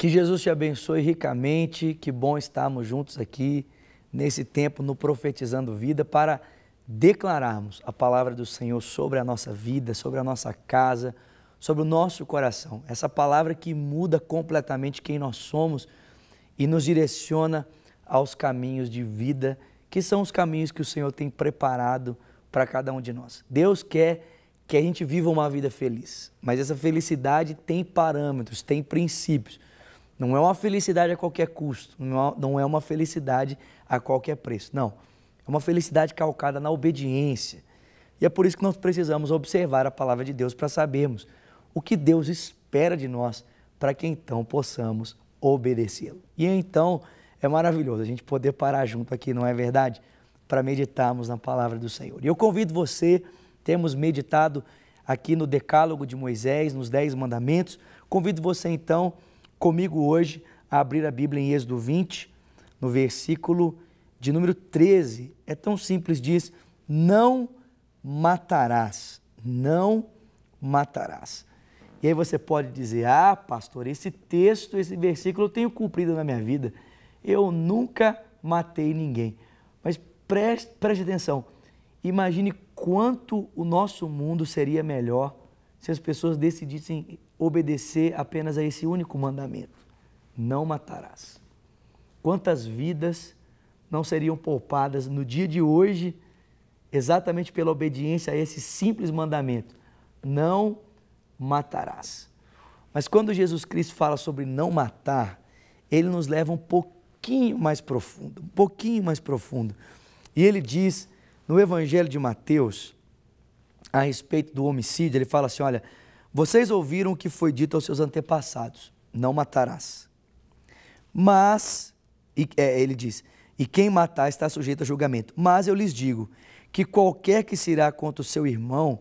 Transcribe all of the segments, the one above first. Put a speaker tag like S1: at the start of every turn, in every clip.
S1: Que Jesus te abençoe ricamente. Que bom estarmos juntos aqui nesse tempo no Profetizando Vida para declararmos a palavra do Senhor sobre a nossa vida, sobre a nossa casa, sobre o nosso coração. Essa palavra que muda completamente quem nós somos e nos direciona aos caminhos de vida, que são os caminhos que o Senhor tem preparado para cada um de nós. Deus quer que a gente viva uma vida feliz, mas essa felicidade tem parâmetros, tem princípios. Não é uma felicidade a qualquer custo, é não é uma felicidade a qualquer preço, não. É uma felicidade calcada na obediência. E é por isso que nós precisamos observar a palavra de Deus para sabermos o que Deus espera de nós, para que então possamos obedecê-lo. E então é maravilhoso a gente poder parar junto aqui, não é verdade? Para meditarmos na palavra do Senhor. E eu convido você, temos meditado aqui no Decálogo de Moisés, nos Dez Mandamentos, convido você então comigo hoje a abrir a Bíblia em Êxodo 20, no versículo de número 13. É tão simples, diz: Não matarás, não matarás. E aí você pode dizer: Ah, pastor, esse texto, esse versículo eu tenho cumprido na minha vida. Eu nunca matei ninguém. Mas preste, preste atenção. Imagine quanto o nosso mundo seria melhor se as pessoas decidissem obedecer apenas a esse único mandamento: não matarás. Quantas vidas não seriam poupadas no dia de hoje, exatamente pela obediência a esse simples mandamento: não matarás. Mas quando Jesus Cristo fala sobre não matar, ele nos leva um pouquinho mais profundo, um pouquinho mais profundo. E ele diz no Evangelho de Mateus, a respeito do homicídio, ele fala assim: olha, vocês ouviram o que foi dito aos seus antepassados: não matarás. Mas, e, é, ele diz, e quem matar está sujeito a julgamento. Mas eu lhes digo que qualquer que se irá contra o seu irmão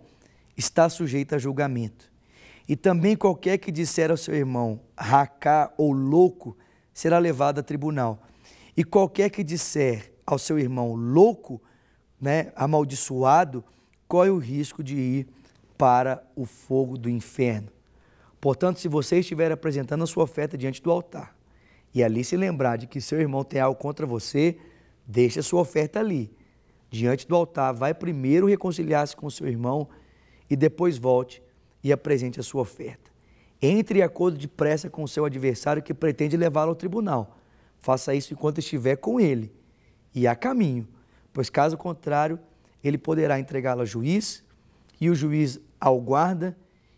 S1: está sujeito a julgamento. E também qualquer que disser ao seu irmão racá ou louco será levado a tribunal. E qualquer que disser ao seu irmão louco, né, amaldiçoado, corre é o risco de ir para o fogo do inferno. Portanto, se você estiver apresentando a sua oferta diante do altar e ali se lembrar de que seu irmão tem algo contra você, deixe a sua oferta ali, diante do altar. Vai primeiro reconciliar-se com seu irmão e depois volte e apresente a sua oferta. Entre em acordo depressa com seu adversário que pretende levá-lo ao tribunal. Faça isso enquanto estiver com ele e a caminho, pois caso contrário, ele poderá entregá-lo ao juiz e o juiz ao guarda,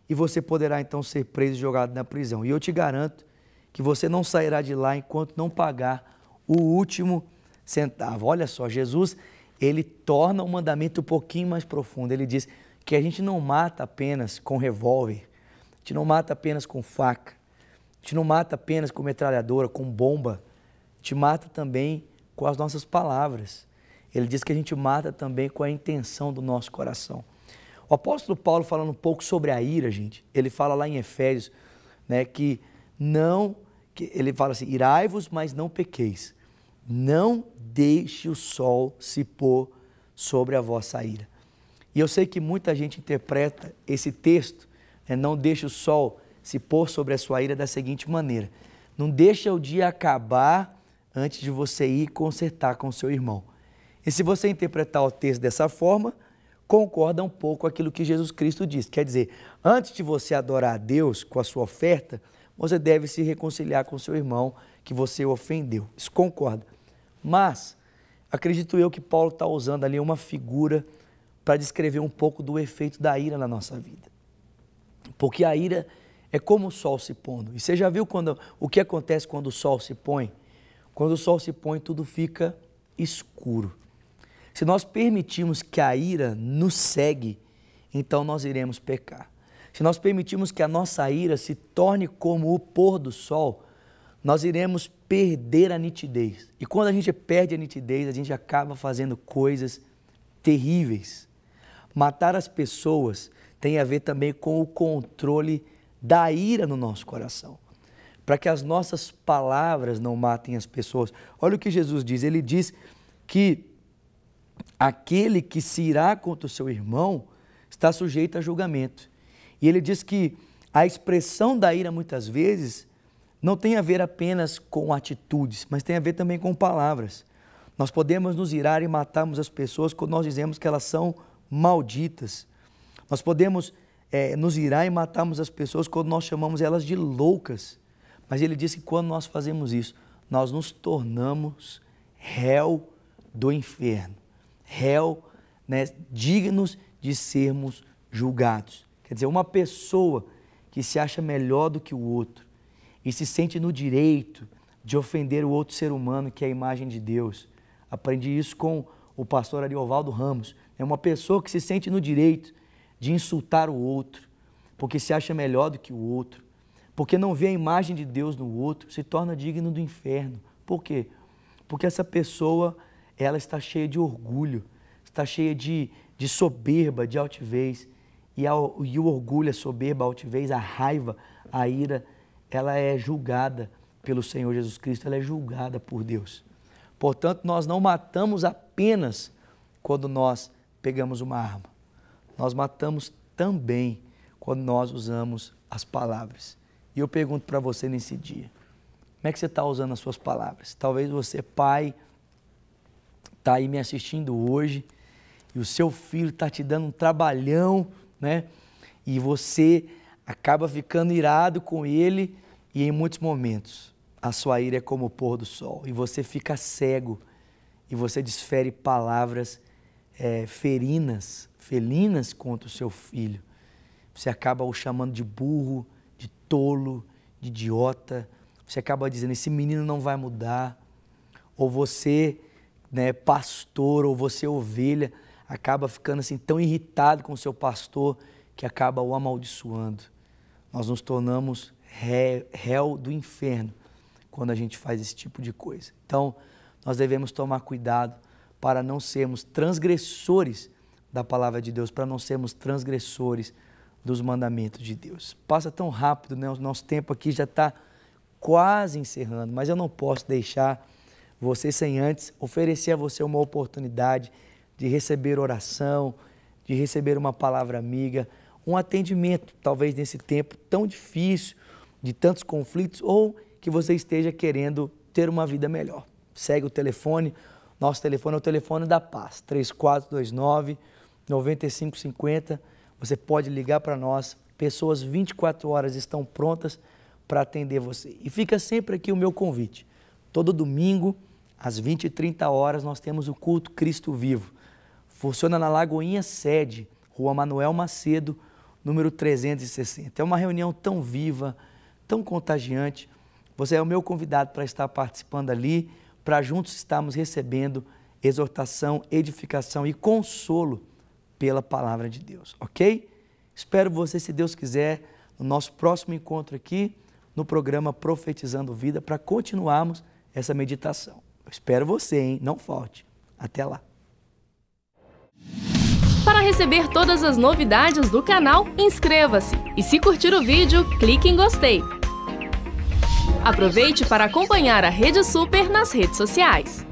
S1: e você poderá então ser preso e jogado na prisão. E eu te garanto que você não sairá de lá enquanto não pagar o último centavo. Olha só, Jesus, ele torna o mandamento um pouquinho mais profundo. Ele diz que a gente não mata apenas com revólver, a gente não mata apenas com faca, a gente não mata apenas com metralhadora, com bomba, a gente mata também com as nossas palavras. Ele diz que a gente mata também com a intenção do nosso coração. O apóstolo Paulo falando um pouco sobre a ira, gente, ele fala lá em Efésios, né, que não, que ele fala assim, irai-vos, mas não pequeis. Não deixe o sol se pôr sobre a vossa ira. E eu sei que muita gente interpreta esse texto, né, não deixe o sol se pôr sobre a sua ira da seguinte maneira: não deixe o dia acabar antes de você ir consertar com seu irmão. E se você interpretar o texto dessa forma, concorda um pouco aquilo que Jesus Cristo diz, Quer dizer, antes de você adorar a Deus com a sua oferta, você deve se reconciliar com seu irmão que você ofendeu. Isso concorda. Mas, acredito eu que Paulo está usando ali uma figura para descrever um pouco do efeito da ira na nossa vida. Porque a ira é como o sol se pondo. E você já viu quando, o que acontece quando o sol se põe? Quando o sol se põe, tudo fica escuro. Se nós permitirmos que a ira nos segue, então nós iremos pecar. Se nós permitirmos que a nossa ira se torne como o pôr do sol, nós iremos perder a nitidez. E quando a gente perde a nitidez, a gente acaba fazendo coisas terríveis. Matar as pessoas tem a ver também com o controle da ira no nosso coração. Para que as nossas palavras não matem as pessoas. Olha o que Jesus diz. Ele diz que aquele que se irá contra o seu irmão está sujeito a julgamento. E ele diz que a expressão da ira muitas vezes não tem a ver apenas com atitudes, mas tem a ver também com palavras. Nós podemos nos irar e matarmos as pessoas quando nós dizemos que elas são malditas. Nós podemos é, nos irar e matarmos as pessoas quando nós chamamos elas de loucas. Mas ele disse que quando nós fazemos isso, nós nos tornamos réu do inferno réu, né, dignos de sermos julgados. Quer dizer, uma pessoa que se acha melhor do que o outro e se sente no direito de ofender o outro ser humano que é a imagem de Deus. Aprendi isso com o pastor Ariovaldo Ramos. É uma pessoa que se sente no direito de insultar o outro, porque se acha melhor do que o outro, porque não vê a imagem de Deus no outro, se torna digno do inferno. Por quê? Porque essa pessoa ela está cheia de orgulho, está cheia de, de soberba, de altivez. E, a, e o orgulho, a soberba, a altivez, a raiva, a ira, ela é julgada pelo Senhor Jesus Cristo, ela é julgada por Deus. Portanto, nós não matamos apenas quando nós pegamos uma arma. Nós matamos também quando nós usamos as palavras. E eu pergunto para você nesse dia: como é que você está usando as suas palavras? Talvez você, pai, está aí me assistindo hoje e o seu filho está te dando um trabalhão, né? E você acaba ficando irado com ele e em muitos momentos a sua ira é como o pôr do sol e você fica cego e você desfere palavras é, ferinas, felinas contra o seu filho. Você acaba o chamando de burro, de tolo, de idiota. Você acaba dizendo: esse menino não vai mudar. Ou você né, pastor ou você ovelha, acaba ficando assim tão irritado com o seu pastor que acaba o amaldiçoando. Nós nos tornamos ré, réu do inferno quando a gente faz esse tipo de coisa. Então, nós devemos tomar cuidado para não sermos transgressores da palavra de Deus, para não sermos transgressores dos mandamentos de Deus. Passa tão rápido, né? O nosso tempo aqui já está quase encerrando, mas eu não posso deixar você sem antes oferecer a você uma oportunidade de receber oração, de receber uma palavra amiga, um atendimento, talvez nesse tempo tão difícil, de tantos conflitos, ou que você esteja querendo ter uma vida melhor. Segue o telefone, nosso telefone é o telefone da paz, 3429 9550. Você pode ligar para nós, pessoas 24 horas estão prontas para atender você. E fica sempre aqui o meu convite. Todo domingo, às 20 e 30 horas nós temos o culto Cristo Vivo. Funciona na Lagoinha Sede, Rua Manuel Macedo, número 360. É uma reunião tão viva, tão contagiante. Você é o meu convidado para estar participando ali, para juntos estarmos recebendo exortação, edificação e consolo pela palavra de Deus, ok? Espero você, se Deus quiser, no nosso próximo encontro aqui, no programa Profetizando Vida, para continuarmos essa meditação. Espero você, hein? Não falte. Até lá. Para receber todas as novidades do canal, inscreva-se e se curtir o vídeo, clique em gostei. Aproveite para acompanhar a Rede Super nas redes sociais.